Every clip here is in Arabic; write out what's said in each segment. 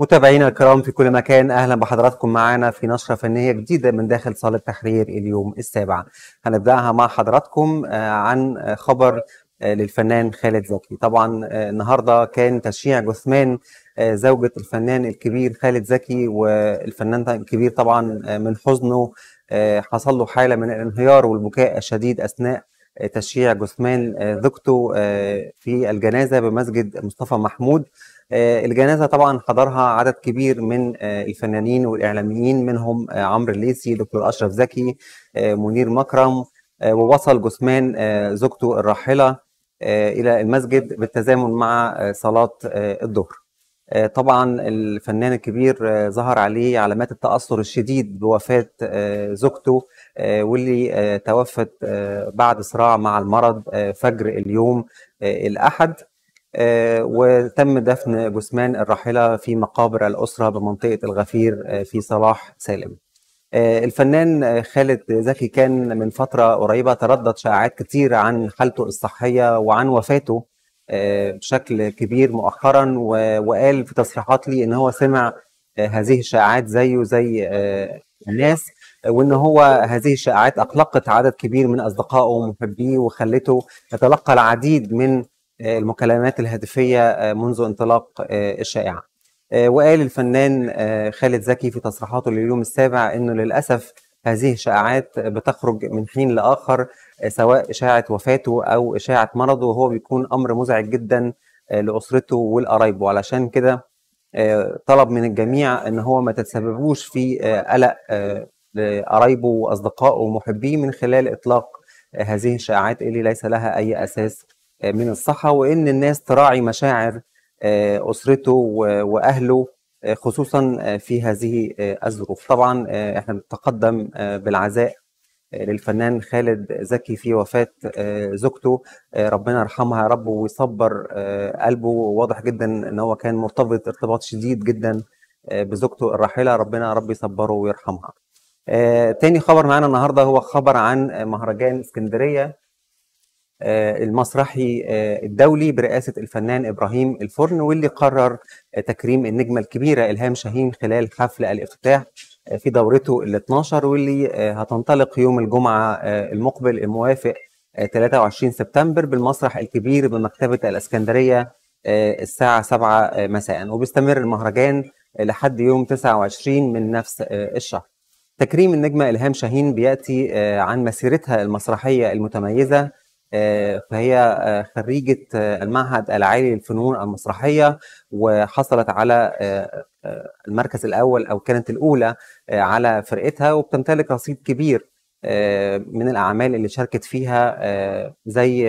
متابعينا الكرام في كل مكان اهلا بحضراتكم معانا في نشره فنيه جديده من داخل صاله تحرير اليوم السابع هنبداها مع حضراتكم آه، عن خبر آه، للفنان خالد زكي طبعا آه، النهارده كان تشييع جثمان زوجة الفنان الكبير خالد زكي والفنان الكبير طبعا من حزنه حصل له حالة من الانهيار والبكاء الشديد أثناء تشييع جثمان زوجته آه، آه، في الجنازه بمسجد مصطفى محمود آه، الجنازه طبعا حضرها عدد كبير من الفنانين والاعلاميين منهم عمرو الليثي دكتور اشرف زكي منير مكرم ووصل جثمان زوجته الراحله الى المسجد بالتزامن مع صلاه الظهر آه، طبعا الفنان الكبير آه، ظهر عليه علامات التاثر الشديد بوفاه آه، زوجته واللي توفت بعد صراع مع المرض فجر اليوم الاحد وتم دفن جثمان الراحله في مقابر الاسره بمنطقه الغفير في صلاح سالم. الفنان خالد زكي كان من فتره قريبه تردد شائعات كتير عن حالته الصحيه وعن وفاته آه، بشكل كبير مؤخرا وقال في تصريحات لي ان هو سمع آه، هذه الشائعات زيه زي آه، الناس وان هو هذه الشائعات اقلقت عدد كبير من اصدقائه ومحبيه وخلته يتلقى العديد من المكالمات الهاتفيه منذ انطلاق الشائعه. وقال الفنان خالد زكي في تصريحاته لليوم السابع انه للاسف هذه الشائعات بتخرج من حين لاخر سواء اشاعه وفاته او اشاعه مرضه وهو بيكون امر مزعج جدا آه، لاسرته ولقرايبه علشان كده آه، طلب من الجميع ان هو ما تتسببوش في آه، قلق لقرايبه واصدقائه ومحبيه من خلال اطلاق هذه الشائعات اللي ليس لها اي اساس من الصحه وان الناس تراعي مشاعر اسرته واهله آه، خصوصا آه، في هذه آه، الظروف طبعا احنا بنتقدم بالعزاء للفنان خالد زكي في وفاة زوجته ربنا يرحمها يا رب ويصبر قلبه واضح جدا ان هو كان مرتبط ارتباط شديد جدا بزوجته الراحلة ربنا يا رب يصبره ويرحمها تاني خبر معانا النهارده هو خبر عن مهرجان اسكندرية آه، المسرحي آه، الدولي برئاسة الفنان إبراهيم الفرن واللي قرر آه، تكريم النجمة الكبيرة إلهام شاهين خلال حفل الافتتاح في دورته ال 12 واللي هتنطلق يوم الجمعة المقبل الموافق 23 سبتمبر بالمسرح الكبير بمكتبة الإسكندرية الساعة 7 مساء وبيستمر المهرجان لحد يوم 29 من نفس الشهر تكريم النجمة إلهام شاهين بيأتي عن مسيرتها المسرحية المتميزة آه، فهي آه، خريجة آه، المعهد العالي للفنون المسرحية وحصلت على المركز الأول أو كانت الأولى على فرقتها وبتمتلك رصيد كبير من الأعمال اللي شاركت فيها زي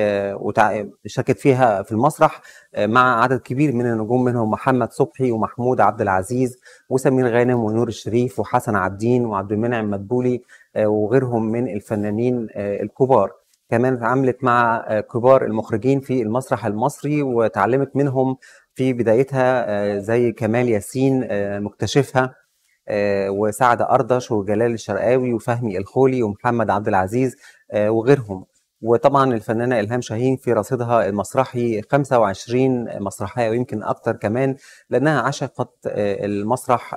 شاركت فيها في المسرح مع عدد كبير من النجوم منهم محمد صبحي ومحمود عبد العزيز وسمير غانم ونور الشريف وحسن عبدين وعبد المنعم مدبولي وغيرهم من الفنانين الكبار. كمان اتعاملت مع آه، كبار المخرجين في المسرح المصري وتعلمت منهم في بدايتها آه، زي كمال ياسين آه، مكتشفها وسعد أردش وجلال الشرقاوي وفهمي الخولي ومحمد عبد العزيز وغيرهم وطبعا الفنانة إلهام شاهين في رصيدها المسرحي 25 مسرحية ويمكن أكتر كمان لأنها عشقت المسرح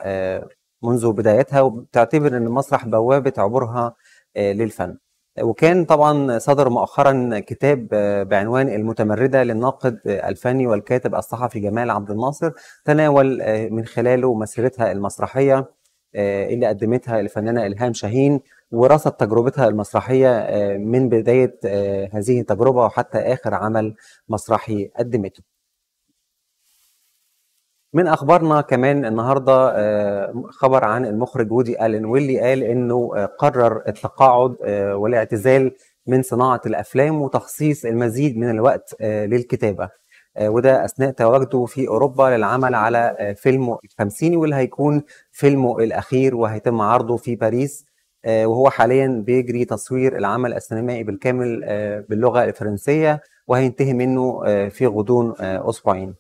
منذ بدايتها وبتعتبر أن المسرح بوابة عبورها للفن وكان طبعا صدر مؤخرا كتاب بعنوان المتمردة للناقد الفني والكاتب الصحفي جمال عبد الناصر تناول من خلاله مسيرتها المسرحية آه، اللي قدمتها الفنانة إلهام شاهين ورصد تجربتها المسرحية آه، من بداية آه، هذه التجربة وحتى آخر عمل مسرحي قدمته من اخبارنا كمان النهارده آه، خبر عن المخرج وودي الن واللي قال انه آه، قرر التقاعد آه، والاعتزال من صناعه الافلام وتخصيص المزيد من الوقت للكتابه وده اثناء تواجده في اوروبا للعمل على فيلمه الخمسيني واللي هيكون فيلمه الاخير وهيتم عرضه في باريس وهو حاليا بيجري تصوير العمل السينمائي بالكامل باللغه الفرنسيه وهينتهي منه في غضون اسبوعين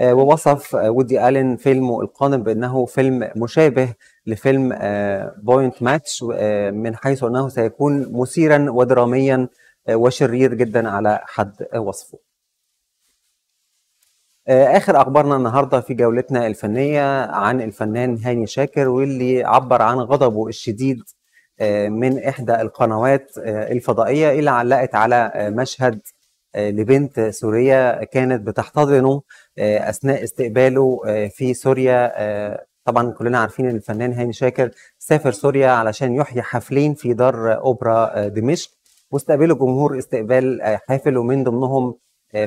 آه، ووصف آه، وودي الين فيلمه القادم بانه فيلم مشابه لفيلم بوينت آه، ماتش من حيث انه سيكون مثيرا ودراميا وشرير جدا على حد وصفه. اخر اخبارنا النهارده في جولتنا الفنيه عن الفنان هاني شاكر واللي عبر عن غضبه الشديد من احدى القنوات الفضائيه اللي علقت على مشهد آه، لبنت سورية كانت بتحتضنه آه، أثناء استقباله آه، في سوريا طبعا كلنا عارفين ان الفنان هاني شاكر سافر سوريا علشان يحيي حفلين في دار اوبرا دمشق واستقبله جمهور استقبال حافل ومن ضمنهم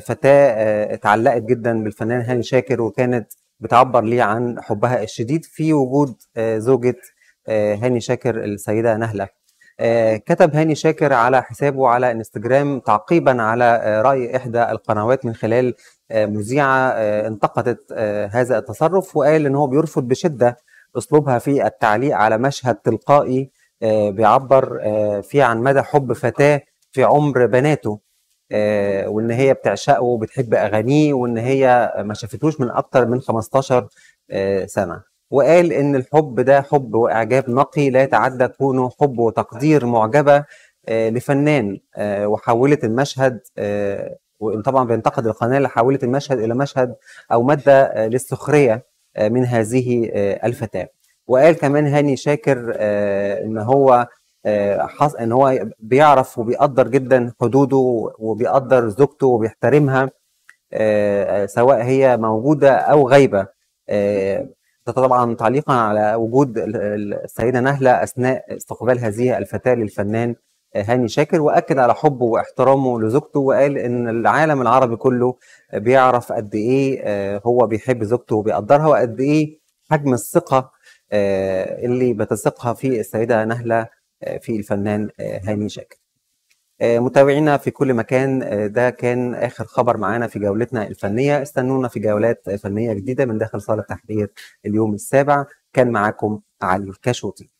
فتاه اتعلقت جدا بالفنان هاني شاكر وكانت بتعبر ليه عن حبها الشديد في وجود زوجة هاني شاكر السيدة نهلة آه، كتب هاني شاكر على حسابه على انستجرام تعقيبا على آه، راي احدى القنوات من خلال آه، مذيعه انتقدت هذا التصرف وقال ان هو بيرفض بشده اسلوبها في التعليق على مشهد تلقائي بيعبر فيه عن مدى حب فتاه في عمر بناته وان هي بتعشقه وبتحب اغانيه وان هي ما شافتوش من اكتر من 15 سنه وقال ان الحب ده حب واعجاب نقي لا يتعدى كونه حب وتقدير معجبه آه، لفنان آه، وحولت المشهد آه، وطبعا بينتقد القناه اللي حولت المشهد الى مشهد او ماده للسخريه من هذه الفتاه وقال كمان هاني شاكر ان هو حص... ان هو بيعرف وبيقدر جدا حدوده وبيقدر زوجته وبيحترمها سواء هي موجوده او غايبه طبعا تعليقا على وجود السيده نهله اثناء استقبال هذه الفتاه للفنان آه، هاني شاكر واكد على حبه واحترامه لزوجته وقال ان العالم العربي كله بيعرف قد ايه آه، هو بيحب زوجته وبيقدرها وقد ايه حجم الثقه آه، اللي بتثقها في السيده نهله في الفنان هاني شاكر آه، متابعينا في كل مكان آه، ده كان اخر خبر معانا في جولتنا الفنيه استنونا في جولات فنيه جديده من داخل صاله تحرير اليوم السابع كان معاكم علي الكاشوطي